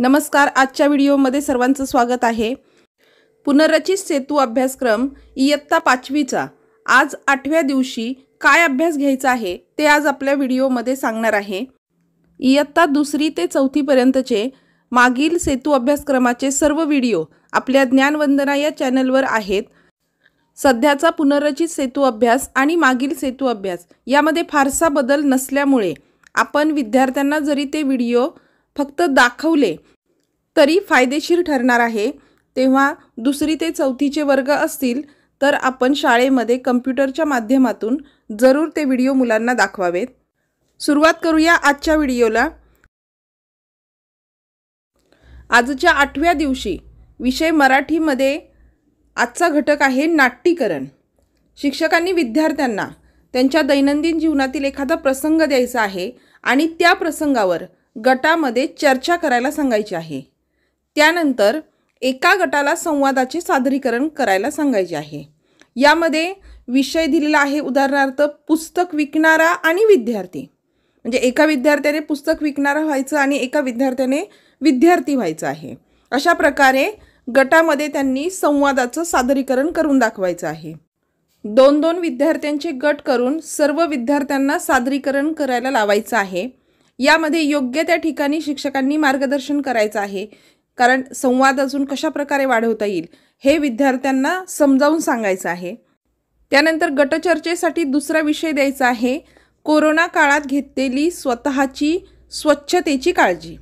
नमस्कार आजच्या व्हिडिओमध्ये सर्वांचं स्वागत आहे पुनर्रचित सेतू अभ्यासक्रम इयत्ता पाचवीचा आज आठव्या दिवशी काय अभ्यास घ्यायचा आहे ते आज आपल्या व्हिडिओमध्ये सांगणार आहे इयत्ता दुसरी ते चौथीपर्यंतचे मागील सेतू अभ्यासक्रमाचे सर्व व्हिडिओ आपल्या ज्ञानवंदना या चॅनलवर आहेत सध्याचा पुनर्रचित सेतू अभ्यास आणि मागील सेतू अभ्यास यामध्ये फारसा बदल नसल्यामुळे आपण विद्यार्थ्यांना जरी ते व्हिडिओ फक्त दाखवले तरी फायदेशीर ठरणार आहे तेव्हा दुसरी ते चौथीचे वर्ग असतील तर आपण शाळेमध्ये कम्प्युटरच्या माध्यमातून जरूर ते व्हिडिओ मुलांना दाखवावेत सुरुवात करूया आजच्या व्हिडिओला आजच्या आठव्या दिवशी विषय मराठीमध्ये आजचा घटक आहे नाट्यीकरण शिक्षकांनी विद्यार्थ्यांना त्यांच्या दैनंदिन जीवनातील एखादा प्रसंग द्यायचा आहे आणि त्या प्रसंगावर गटामध्ये चर्चा करायला सांगायची आहे त्यानंतर एका गटाला संवादाचे सादरीकरण करायला सांगायचे आहे यामध्ये विषय दिलेला आहे उदाहरणार्थ पुस्तक विकणारा आणि विद्यार्थी म्हणजे एका विद्यार्थ्याने पुस्तक विकणारा व्हायचं आणि एका विद्यार्थ्याने विद्यार्थी व्हायचं आहे अशा प्रकारे गटामध्ये त्यांनी संवादाचं सादरीकरण करून दाखवायचं आहे दोन दोन विद्यार्थ्यांचे गट करून सर्व विद्यार्थ्यांना सादरीकरण करायला लावायचं आहे यामध्ये योग्य त्या ठिकाणी शिक्षकांनी मार्गदर्शन करायचं आहे कारण संवाद अजून कशा प्रकारे वाढवता येईल हे विद्यार्थ्यांना समजावून सांगायचं आहे त्यानंतर गटचर्चेसाठी दुसरा विषय द्यायचा आहे कोरोना काळात घेतलेली स्वतःची स्वच्छतेची काळजी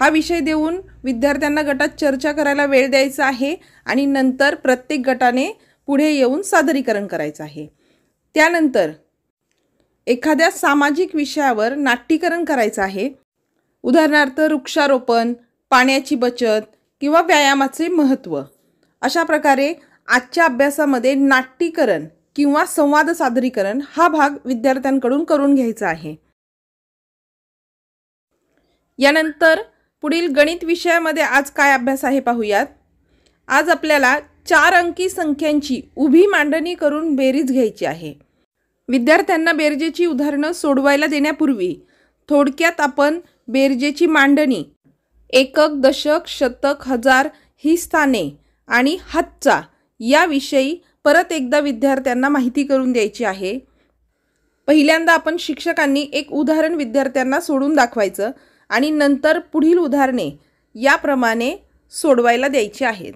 हा विषय देऊन विद्यार्थ्यांना गटात चर्चा करायला वेळ द्यायचा आहे आणि नंतर प्रत्येक गटाने पुढे येऊन सादरीकरण करायचं आहे त्यानंतर एखाद्या सामाजिक विषयावर नाट्यीकरण करायचं आहे उदाहरणार्थ वृक्षारोपण पाण्याची बचत किंवा व्यायामाचे महत्त्व अशा प्रकारे आजच्या अभ्यासामध्ये नाट्यीकरण किंवा संवाद सादरीकरण हा भाग विद्यार्थ्यांकडून करून घ्यायचा आहे यानंतर पुढील गणित विषयामध्ये आज काय अभ्यास आहे पाहूयात आज आपल्याला चार अंकी संख्यांची उभी मांडणी करून बेरीज घ्यायची आहे विद्यार्थ्यांना बेरजेची उदाहरणं सोडवायला देण्यापूर्वी थोडक्यात आपण बेरजेची मांडणी एकक दशक शतक हजार ही स्थाने आणि हातचा याविषयी परत एकदा विद्यार्थ्यांना माहिती करून द्यायची आहे पहिल्यांदा आपण शिक्षकांनी एक उदाहरण विद्यार्थ्यांना सोडून दाखवायचं आणि नंतर पुढील उदाहरणे याप्रमाणे सोडवायला द्यायची आहेत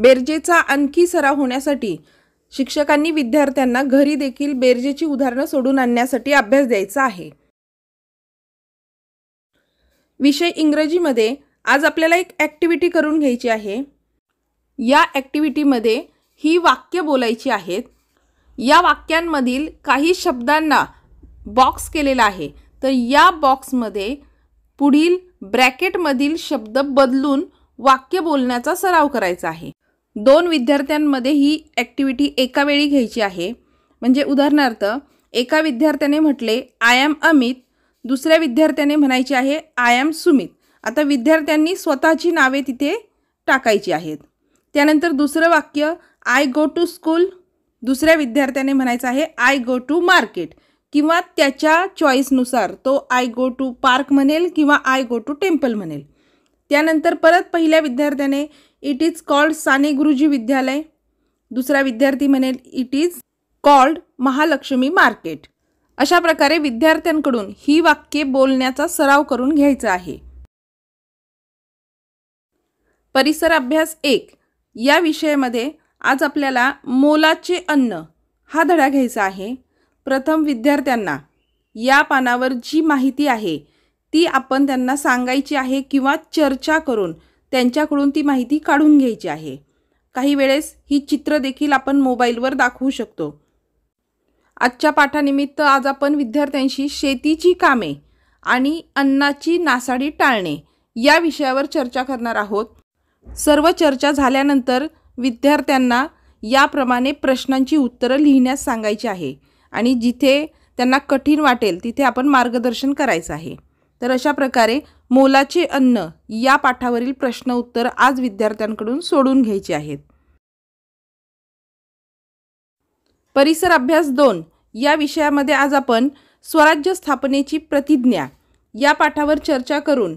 बेरजेचा आणखी सराव होण्यासाठी शिक्षकांनी विद्यार्थ्यांना घरी देखील बेरजेची उदाहरणं सोडून आणण्यासाठी अभ्यास द्यायचा आहे विषय इंग्रजीमध्ये आज आपल्याला एक ॲक्टिव्हिटी करून घ्यायची आहे या ॲक्टिव्हिटीमध्ये ही वाक्य बोलायची आहेत या वाक्यांमधील काही शब्दांना बॉक्स केलेला आहे तर या बॉक्समध्ये पुढील ब्रॅकेटमधील शब्द बदलून वाक्य बोलण्याचा सराव करायचा आहे दोन विद्यार्थ्यांमध्ये ही ॲक्टिव्हिटी एकावेळी घ्यायची आहे म्हणजे उदाहरणार्थ एका विद्यार्थ्याने म्हटले आय ॲम अमित दुसऱ्या विद्यार्थ्याने म्हणायचे आहे आय ॲम सुमित आता विद्यार्थ्यांनी स्वतःची नावे तिथे टाकायची आहेत त्यानंतर दुसरं वाक्य आय गो टू स्कूल दुसऱ्या विद्यार्थ्याने म्हणायचं आहे आय गो टू मार्केट किंवा त्याच्या चॉईसनुसार तो आय गो टू पार्क म्हणेल किंवा आय गो टू टेम्पल म्हणेल त्यानंतर परत पहिल्या विद्यार्थ्याने इट इज कॉल्ड साने गुरुजी विद्यालय दुसरा विद्यार्थी म्हणेल it is called Mahalakshmi market अशा प्रकारे विद्यार्थ्यांकडून ही वाक्ये बोलण्याचा सराव करून घ्यायचा आहे परिसर अभ्यास एक या विषयामध्ये आज आपल्याला मोलाचे अन्न हा धडा घ्यायचा आहे प्रथम विद्यार्थ्यांना या पानावर जी माहिती आहे ती आपण त्यांना सांगायची आहे किंवा चर्चा करून त्यांच्याकडून ती माहिती काढून घ्यायची आहे काही वेळेस ही चित्र देखील आपण मोबाईलवर दाखवू शकतो आजच्या पाठानिमित्त आज आपण विद्यार्थ्यांशी शेतीची कामे आणि अन्नाची नासाडी टाळणे या विषयावर चर्चा करणार आहोत सर्व चर्चा झाल्यानंतर विद्यार्थ्यांना याप्रमाणे प्रश्नांची उत्तरं लिहिण्यास सांगायची आहे आणि जिथे त्यांना कठीण वाटेल तिथे आपण मार्गदर्शन करायचं आहे तर अशा प्रकारे मोलाचे अन्न या पाठावरील प्रश्न उत्तर आज विद्यार्थ्यांकडून सोडून घ्यायचे आहेत परिसर अभ्यास दोन या विषयामध्ये आज आपण स्वराज्य स्थापनेची प्रतिज्ञा या पाठावर चर्चा करून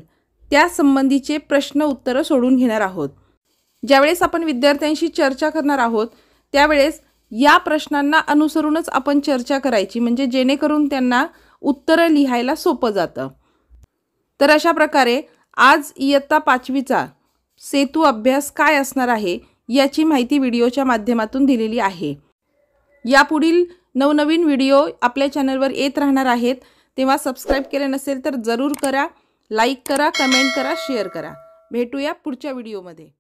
त्या संबंधीचे प्रश्न उत्तरं सोडून घेणार आहोत ज्यावेळेस आपण विद्यार्थ्यांशी चर्चा करणार आहोत त्यावेळेस या प्रश्नांना अनुसरूनच आपण चर्चा करायची म्हणजे जेणेकरून त्यांना उत्तरं लिहायला सोपं जातं तर अशा प्रकारे आज इयत्ता पाचवीचा सेतू अभ्यास काय असणार आहे याची माहिती व्हिडिओच्या माध्यमातून दिलेली आहे यापुढील नवनवीन व्हिडिओ आपल्या चॅनलवर येत राहणार आहेत तेव्हा सबस्क्राईब केले नसेल तर जरूर करा लाईक करा कमेंट करा शेअर करा भेटूया पुढच्या व्हिडिओमध्ये